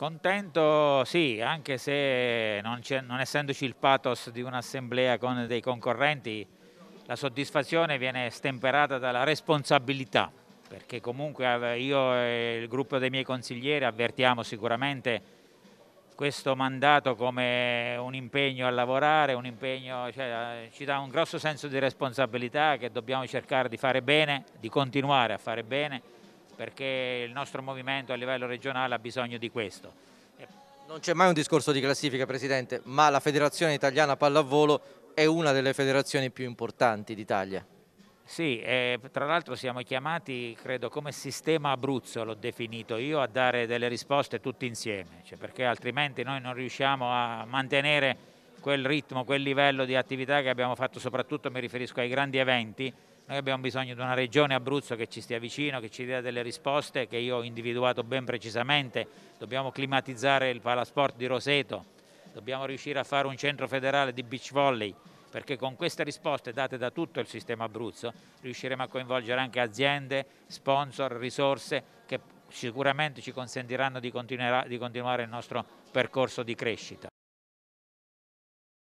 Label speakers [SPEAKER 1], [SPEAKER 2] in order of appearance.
[SPEAKER 1] Contento sì, anche se non, non essendoci il pathos di un'assemblea con dei concorrenti, la soddisfazione viene stemperata dalla responsabilità, perché comunque eh, io e il gruppo dei miei consiglieri avvertiamo sicuramente questo mandato come un impegno a lavorare, un impegno, cioè, eh, ci dà un grosso senso di responsabilità che dobbiamo cercare di fare bene, di continuare a fare bene perché il nostro movimento a livello regionale ha bisogno di questo.
[SPEAKER 2] Eh, non c'è mai un discorso di classifica Presidente, ma la Federazione Italiana Pallavolo è una delle federazioni più importanti d'Italia.
[SPEAKER 1] Sì, eh, tra l'altro siamo chiamati, credo, come sistema Abruzzo, l'ho definito io, a dare delle risposte tutti insieme, cioè perché altrimenti noi non riusciamo a mantenere quel ritmo, quel livello di attività che abbiamo fatto, soprattutto mi riferisco ai grandi eventi, noi abbiamo bisogno di una regione Abruzzo che ci stia vicino, che ci dia delle risposte che io ho individuato ben precisamente. Dobbiamo climatizzare il palasport di Roseto, dobbiamo riuscire a fare un centro federale di beach volley, perché con queste risposte date da tutto il sistema Abruzzo riusciremo a coinvolgere anche aziende, sponsor, risorse che sicuramente ci consentiranno di, di continuare il nostro percorso di crescita.